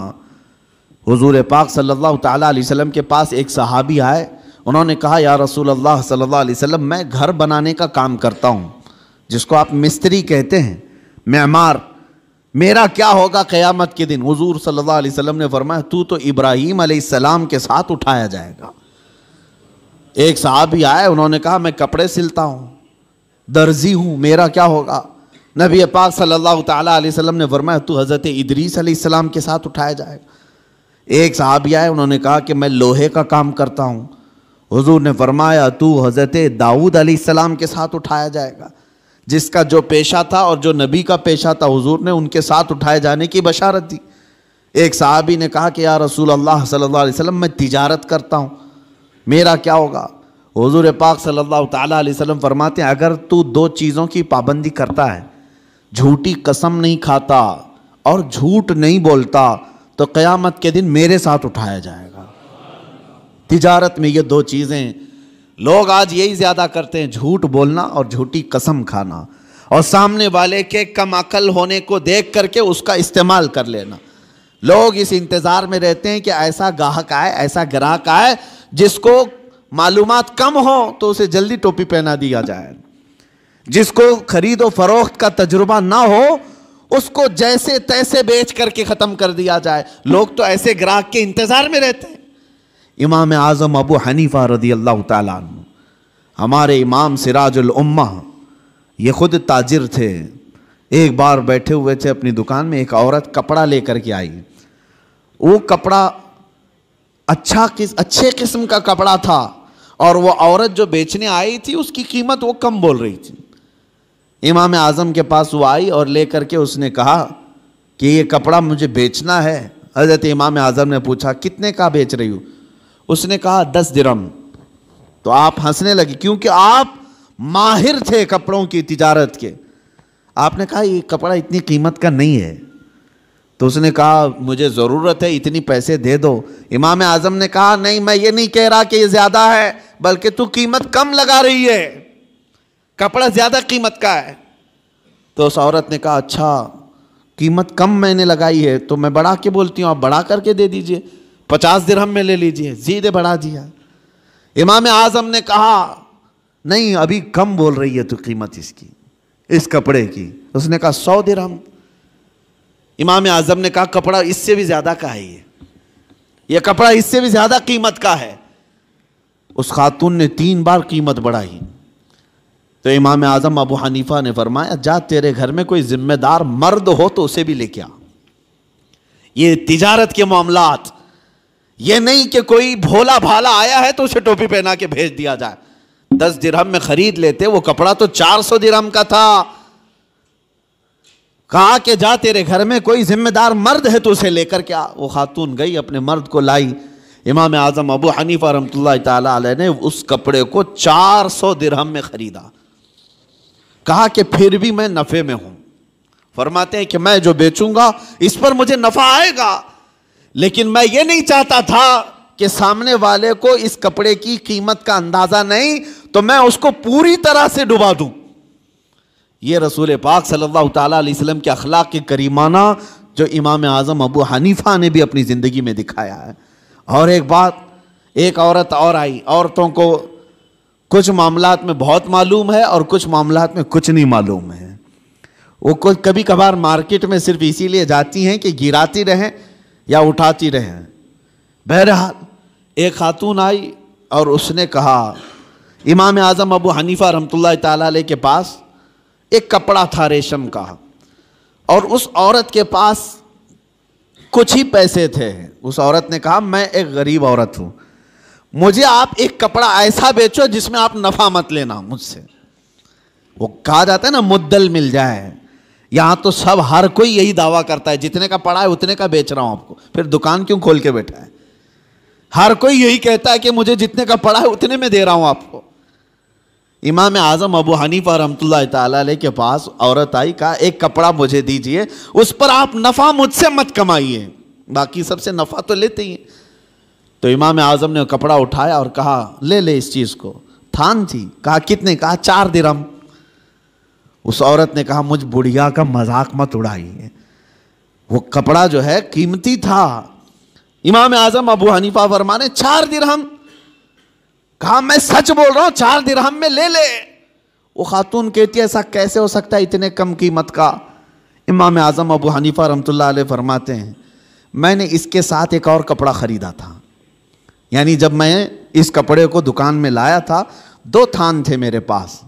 हुजूर पाक सल्लल्लाहु अलैहि वसल्लम के पास एक सहाबी आए उन्होंने कहा या रसूल अल्लाह सल्लल्लाहु अलैहि वसल्लम मैं घर बनाने का काम करता हूँ जिसको आप मिस्त्री कहते हैं मैमार मेरा क्या होगा क़यामत के दिन हजूर सल्ला ने फरमाया तू तो इब्राहीम सलाम के साथ उठाया जाएगा एक साहब भी आए उन्होंने कहा मैं कपड़े सिलता हूँ दर्जी हूँ मेरा क्या होगा नबी पाक सल्लल्लाहु अलैहि वसल्लम ने फरमाया तू हज़रत इदरीस सलाम के साथ उठाया जाएगा एक साहब भी आए उन्होंने कहा कि मैं लोहे का काम करता हूँ हजूर ने फरमाया तू हज़रत दाऊद सलाम के साथ उठाया जाएगा जिसका जो पेशा था और जो नबी का पेशा था हुजूर ने उनके साथ उठाए जाने की बशारत दी एक साहबी ने कहा कि या रसूल अल्लाह सल्लल्लाहु अलैहि वसल्लम मैं तिजारत करता हूँ मेरा क्या होगा हुजूर पाक सल्लल्लाहु अलैहि वसल्लम फरमाते हैं अगर तू दो चीज़ों की पाबंदी करता है झूठी कसम नहीं खाता और झूठ नहीं बोलता तो क़यामत के दिन मेरे साथ उठाया जाएगा तिजारत में ये दो चीज़ें लोग आज यही ज़्यादा करते हैं झूठ बोलना और झूठी कसम खाना और सामने वाले के कम अकल होने को देख करके उसका इस्तेमाल कर लेना लोग इस इंतज़ार में रहते हैं कि ऐसा गाहक आए ऐसा ग्राहक आए जिसको मालूम कम हो तो उसे जल्दी टोपी पहना दिया जाए जिसको खरीदो फरोख्त का तजुर्बा ना हो उसको जैसे तैसे बेच करके ख़त्म कर दिया जाए लोग तो ऐसे ग्राहक के इंतज़ार में रहते हैं इमाम आज़म अबू हनीफ़ा रदी अल्लाह तु हमारे इमाम उम्मा ये ख़ुद ताजिर थे एक बार बैठे हुए थे अपनी दुकान में एक औरत कपड़ा लेकर के आई वो कपड़ा अच्छा किस अच्छे किस्म का कपड़ा था और वो औरत जो बेचने आई थी उसकी कीमत वो कम बोल रही थी इमाम आज़म के पास वो आई और लेकर के उसने कहा कि ये कपड़ा मुझे बेचना है हज़रत इमाम आज़म ने पूछा कितने का बेच रही हूँ उसने कहा दस दिरम तो आप हंसने लगे क्योंकि आप माहिर थे कपड़ों की तिजारत के आपने कहा ये कपड़ा इतनी कीमत का नहीं है तो उसने कहा मुझे ज़रूरत है इतनी पैसे दे दो इमाम आज़म ने कहा नहीं मैं ये नहीं कह रहा कि ये ज़्यादा है बल्कि तू कीमत कम लगा रही है कपड़ा ज़्यादा कीमत का है तो उस औरत ने कहा अच्छा कीमत कम मैंने लगाई है तो मैं बढ़ा के बोलती हूँ आप बढ़ा करके दे दीजिए पचास दिरहम में ले लीजिए सीधे बढ़ा दिया इमाम आजम ने कहा नहीं अभी कम बोल रही है तो कीमत इसकी इस कपड़े की उसने कहा सौ दिरहम इमाम आजम ने कहा कपड़ा इससे भी ज़्यादा का है ये ये कपड़ा इससे भी ज़्यादा कीमत का है उस खातून ने तीन बार कीमत बढ़ाई तो इमाम आज़म अबू हनीफा ने फरमाया जा तेरे घर में कोई ज़िम्मेदार मर्द हो तो उसे भी लेके आ ये तिजारत के मामलात ये नहीं कि कोई भोला भाला आया है तो उसे टोपी पहना के भेज दिया जाए दस दिरहम में खरीद लेते वो कपड़ा तो चार सौ दिरहम का था कहा के जा तेरे घर में कोई जिम्मेदार मर्द है तो उसे लेकर क्या वो खातून गई अपने मर्द को लाई इमाम आज़म अबू हनीफा रमत ताली ने उस कपड़े को चार सौ दिरहम में ख़रीदा कहा कि फिर भी मैं नफ़े में हूं फरमाते हैं कि मैं जो बेचूंगा इस पर मुझे नफ़ा आएगा लेकिन मैं ये नहीं चाहता था कि सामने वाले को इस कपड़े की कीमत का अंदाजा नहीं तो मैं उसको पूरी तरह से डुबा दूं ये रसूल पाक सल्लल्लाहु अलैहि वसल्लम के अखलाक के करीमाना जो इमाम आज़म अबू हनीफा ने भी अपनी ज़िंदगी में दिखाया है और एक बात एक औरत और आई औरतों को कुछ मामला में बहुत मालूम है और कुछ मामला में कुछ नहीं मालूम है वो कभी कभार मार्केट में सिर्फ इसीलिए जाती हैं कि गिराती रहें या उठाती रहें बहरहाल एक खातून आई और उसने कहा इमाम आज़म अबू हनीफ़ा रमतल्ला ते के पास एक कपड़ा था रेशम का और उस औरत के पास कुछ ही पैसे थे उस औरत ने कहा मैं एक गरीब औरत हूँ मुझे आप एक कपड़ा ऐसा बेचो जिसमें आप नफ़ा मत लेना मुझसे वो कहा जाता है ना मुद्दल मिल जाए यहाँ तो सब हर कोई यही दावा करता है जितने का पड़ा है उतने का बेच रहा हूं आपको फिर दुकान क्यों खोल के बैठा है हर कोई यही कहता है कि मुझे जितने का पड़ा है उतने में दे रहा हूं आपको इमाम आज़म अबू हनीफा रहमतुल्लाह के पास औरत आई का एक कपड़ा मुझे दीजिए उस पर आप नफ़ा मुझसे मत कमाइए बाकी सबसे नफ़ा तो लेते ही तो इमाम आज़म ने कपड़ा उठाया और कहा ले ले इस चीज़ को थान थी कहा कितने कहा चार दिरम उस औरत ने कहा मुझ बुढ़िया का मजाक मत उड़ाइए वो कपड़ा जो है कीमती था इमाम आजम अबू हनीफा वर्मा ने चार दिरहम कहा मैं सच बोल रहा हूं चार दिरहम में ले ले वो खातून कहती है ऐसा कैसे हो सकता है इतने कम कीमत का इमाम आजम अबू हनीफा रमतुल्ला फरमाते हैं मैंने इसके साथ एक और कपड़ा ख़रीदा था यानी जब मैं इस कपड़े को दुकान में लाया था दो थान थे मेरे पास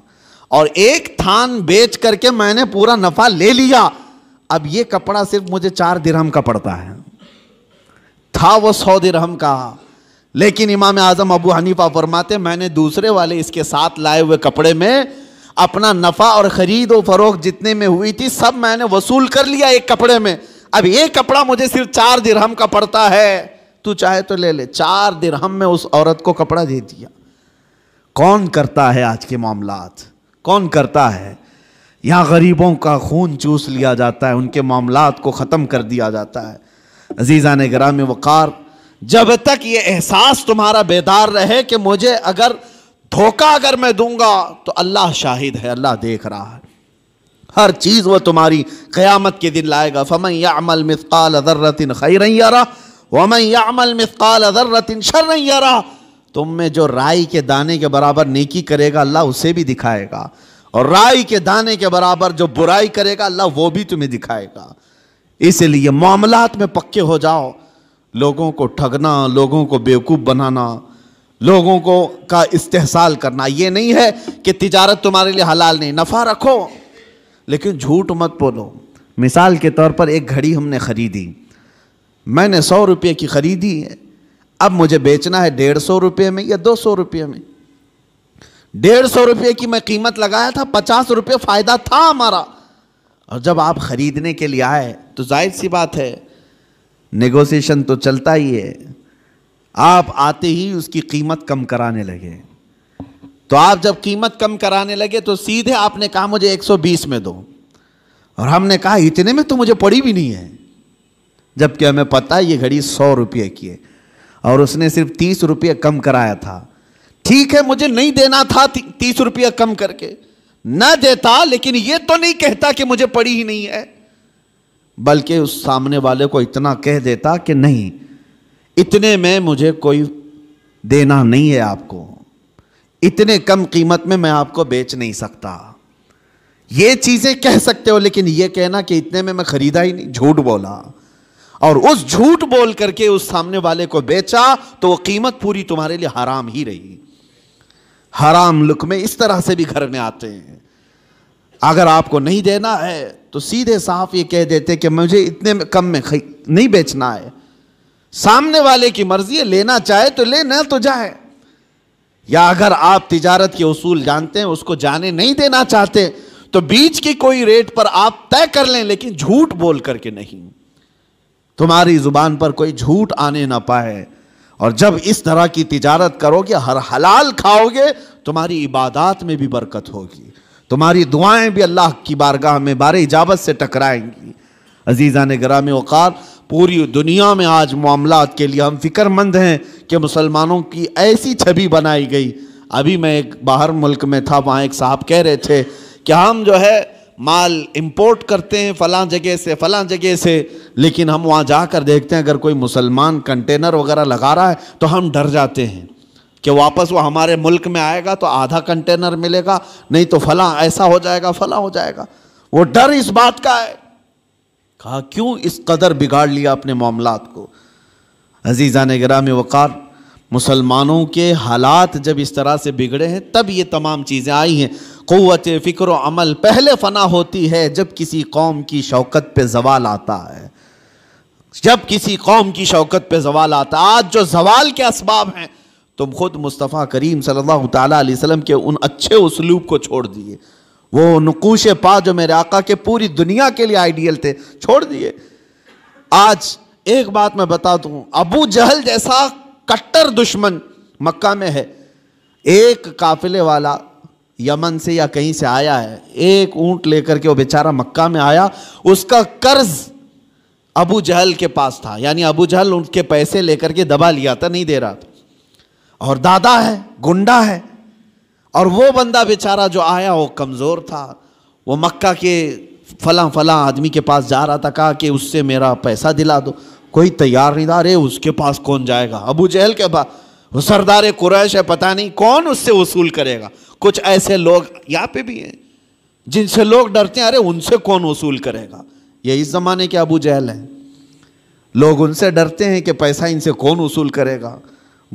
और एक थान बेच करके मैंने पूरा नफा ले लिया अब ये कपड़ा सिर्फ मुझे चार दिरहम का पड़ता है था वो सौ दिरहम का लेकिन इमाम आजम अबू हनीफा फरमाते मैंने दूसरे वाले इसके साथ लाए हुए कपड़े में अपना नफ़ा और ख़रीद और फरोख जितने में हुई थी सब मैंने वसूल कर लिया एक कपड़े में अब ये कपड़ा मुझे सिर्फ चार दिरहम का पड़ता है तू चाहे तो ले ले चार दिरहम में उस औरत को कपड़ा दे दिया कौन करता है आज के मामलात कौन करता है यहाँ गरीबों का खून चूस लिया जाता है उनके मामलात को ख़त्म कर दिया जाता है अजीज़ा ने ग्राम वक़ार जब तक ये एहसास तुम्हारा बेदार रहे कि मुझे अगर धोखा अगर मैं दूंगा तो अल्लाह शाहिद है अल्लाह देख रहा है हर चीज़ वह तुम्हारी क़यामत के दिन लाएगा फमन यामल मिसकाल अजर्रतिन खैर यारा वमन यामल मिसकाल अजर्रतिन शर यारा तुम में जो राई के दाने के बराबर नेकी करेगा अल्लाह उसे भी दिखाएगा और राई के दाने के बराबर जो बुराई करेगा अल्लाह वो भी तुम्हें दिखाएगा इसलिए मामलात में पक्के हो जाओ लोगों को ठगना लोगों को बेवकूफ़ बनाना लोगों को का इस्तेसाल करना ये नहीं है कि तिजारत तुम्हारे लिए हलाल नहीं नफ़ा रखो लेकिन झूठ मत बोलो मिसाल के तौर पर एक घड़ी हमने ख़रीदी मैंने सौ रुपये की ख़रीदी है अब मुझे बेचना है डेढ़ सौ रुपये में या दो सौ रुपये में डेढ़ सौ रुपये की मैं कीमत लगाया था पचास रुपये फ़ायदा था हमारा और जब आप ख़रीदने के लिए आए तो जाहिर सी बात है नेगोशिएशन तो चलता ही है आप आते ही उसकी कीमत कम कराने लगे तो आप जब कीमत कम कराने लगे तो सीधे आपने कहा मुझे 120 में दो और हमने कहा इतने में तो मुझे पड़ी भी नहीं है जबकि हमें पता है ये घड़ी सौ रुपये की है और उसने सिर्फ तीस रुपया कम कराया था ठीक है मुझे नहीं देना था तीस रुपया कम करके न देता लेकिन यह तो नहीं कहता कि मुझे पड़ी ही नहीं है बल्कि उस सामने वाले को इतना कह देता कि नहीं इतने में मुझे कोई देना नहीं है आपको इतने कम कीमत में मैं आपको बेच नहीं सकता ये चीज़ें कह सकते हो लेकिन ये कहना कि इतने में मैं ख़रीदा ही नहीं झूठ बोला और उस झूठ बोल करके उस सामने वाले को बेचा तो वो कीमत पूरी तुम्हारे लिए हराम ही रही हराम लुक में इस तरह से भी घर में आते हैं अगर आपको नहीं देना है तो सीधे साफ ये कह देते कि मुझे इतने कम में नहीं बेचना है सामने वाले की मर्जी है लेना चाहे तो ले ना तो जाए या अगर आप तिजारत के उसूल जानते हैं उसको जाने नहीं देना चाहते तो बीच की कोई रेट पर आप तय कर लें लेकिन झूठ बोल करके नहीं तुम्हारी ज़ुबान पर कोई झूठ आने ना पाए और जब इस तरह की तिजारत करोगे हर हलाल खाओगे तुम्हारी इबादत में भी बरकत होगी तुम्हारी दुआएं भी अल्लाह की बारगाह में बार इजाबत से टकराएंगी अजीज़ा ने ग्राम वक़ार पूरी दुनिया में आज मामला के लिए हम फिक्रमंद हैं कि मुसलमानों की ऐसी छवि बनाई गई अभी मैं एक बाहर मुल्क में था वहाँ एक साहब कह रहे थे कि हम जो है माल इंपोर्ट करते हैं फलां जगह से फलां जगह से लेकिन हम वहाँ जाकर देखते हैं अगर कोई मुसलमान कंटेनर वगैरह लगा रहा है तो हम डर जाते हैं कि वापस वो हमारे मुल्क में आएगा तो आधा कंटेनर मिलेगा नहीं तो फला ऐसा हो जाएगा फला हो जाएगा वो डर इस बात का है कहा क्यों इस कदर बिगाड़ लिया अपने मामला को अजीज़ा ने ग्राम वक़ार मुसलमानों के हालात जब इस तरह से बिगड़े हैं तब ये तमाम चीज़ें आई हैं क़वत फ़िक्र अमल पहले फ़ना होती है जब किसी कौम की शौकत पे जवाल आता है जब किसी कौम की शौकत पे जवाल आता है आज जो जवाल के इसबाब हैं तुम खुद मुस्तफ़ा करीम सल्लल्लाहु अलैहि वसल्लम के उन अच्छे उसलूब को छोड़ दिए वो नकूश पा जो मेरे आका के पूरी दुनिया के लिए आइडियल थे छोड़ दिए आज एक बात मैं बता दूँ अबू जहल जैसा कट्टर दुश्मन मक्का में है एक काफिले वाला यमन से या कहीं से आया है एक ऊंट लेकर के वो बेचारा मक्का में आया उसका कर्ज अबू जहल के पास था यानी अबू जहल उनके पैसे लेकर के दबा लिया था नहीं दे रहा था और दादा है गुंडा है और वो बंदा बेचारा जो आया वो कमज़ोर था वो मक्का के फला फला आदमी के पास जा रहा था कहा कि उससे मेरा पैसा दिला दो कोई तैयार नहीं था अरे उसके पास कौन जाएगा अबू जहल के पास वो सरदार कुरैश है पता नहीं कौन उससे वसूल करेगा कुछ ऐसे लोग यहाँ पे भी हैं जिनसे लोग डरते हैं अरे उनसे कौन वसूल करेगा ये इस ज़माने के अबू जहल हैं लोग उनसे डरते हैं कि पैसा इनसे कौन वसूल करेगा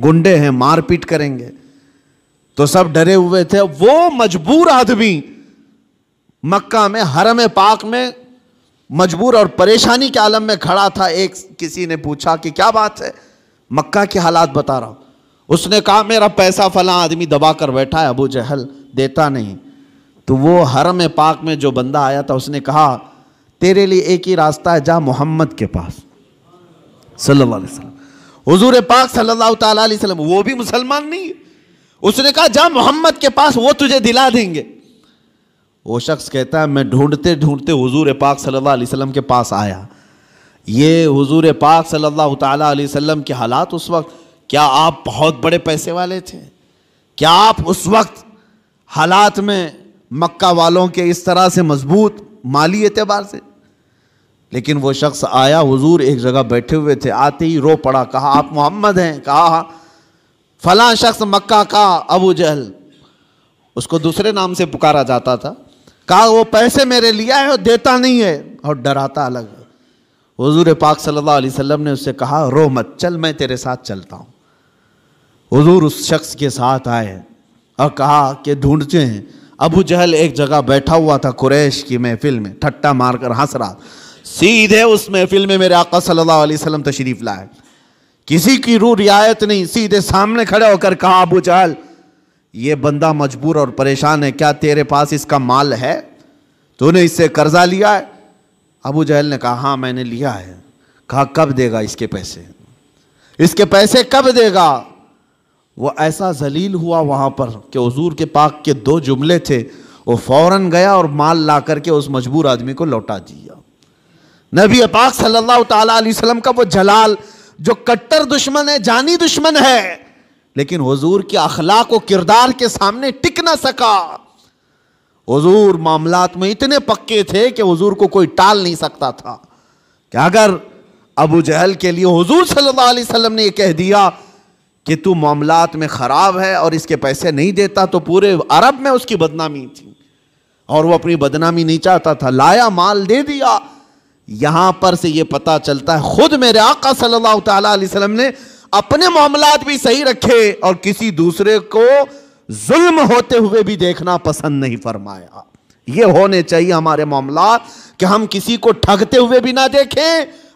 गुंडे हैं मारपीट करेंगे तो सब डरे हुए थे वो मजबूर आदमी मक्का में हरम पाक में मजबूर और परेशानी के आलम में खड़ा था एक किसी ने पूछा कि क्या बात है मक्का के हालात बता रहा हूँ उसने कहा मेरा पैसा फला आदमी दबा कर बैठा है अबू जहल देता नहीं तो वो हरम पाक में जो बंदा आया था उसने कहा तेरे लिए एक ही रास्ता है जा मोहम्मद के पास सल्लल्लाहु अलैहि वसल्लम हुजूर पाक सल्लल्लाहु अलैहि वसल्लम वो भी मुसलमान नहीं उसने कहा जा मोहम्मद के पास वो तुझे दिला देंगे वो शख्स कहता है मैं ढूंढते ढूंढते हुजूर पाक सल्लल्लाहु अलैहि वसल्लम के पास आया ये हुजूर पाक सल्लल्लाहु ताला अलैहि वसल्लम के हालात उस वक्त क्या आप बहुत बड़े पैसे वाले थे क्या आप उस वक्त हालात में मक्का वालों के इस तरह से मजबूत माली एतबार से लेकिन वो शख्स आया हुजूर एक जगह बैठे हुए थे आते ही रो पड़ा कहा आप मोहम्मद हैं कहा फला शख्स मक्का का अबू जहल उसको दूसरे नाम से पुकारा जाता था कहा वो पैसे मेरे लिया है और देता नहीं है और डराता अलग हजूर पाक सल्लल्लाहु अलैहि वसल्लम ने उससे कहा रो मत चल मैं तेरे साथ चलता हूँ हुजूर उस शख्स के साथ आए और कहा कि ढूंढते हैं अबू जहल एक जगह बैठा हुआ था कुरैश की महफिल में ठट्टा मारकर हंस रहा सीधे उस महफिल में मेरे आका सल्लल्लाहु अलैहि वसल्लम तशरीफ़ लाए किसी की रू रियायत नहीं सीधे सामने खड़े होकर कहा अबू जहल ये बंदा मजबूर और परेशान है क्या तेरे पास इसका माल है तूने इससे कर्जा लिया है अबू जहल ने कहा हाँ मैंने लिया है कहा कब देगा इसके पैसे इसके पैसे कब देगा वो ऐसा जलील हुआ वहाँ पर कि हजूर के पाक के दो जुमले थे वो फ़ौर गया और माल ला करके उस मजबूर आदमी को लौटा दिया नबी पाक सल्लल्लाहु अलैहि वसल्लम का वो जलाल जो कट्टर दुश्मन है जानी दुश्मन है लेकिन हजूर के अखलाक व किरदार के सामने टिक ना सका हजूर मामलात में इतने पक्के थे कि हजूर को कोई टाल नहीं सकता था क्या अगर अबू जहल के लिए हजूर सल्ला वसलम ने यह कह दिया कि तू मामलात में ख़राब है और इसके पैसे नहीं देता तो पूरे अरब में उसकी बदनामी थी और वो अपनी बदनामी नहीं चाहता था लाया माल दे दिया यहाँ पर से ये पता चलता है खुद मेरे आका सल्लल्लाहु अलैहि वसल्लम ने अपने मामलात भी सही रखे और किसी दूसरे को जुल्म होते हुए भी देखना पसंद नहीं फरमाया ये होने चाहिए हमारे मामला कि हम किसी को ठगते हुए भी ना देखें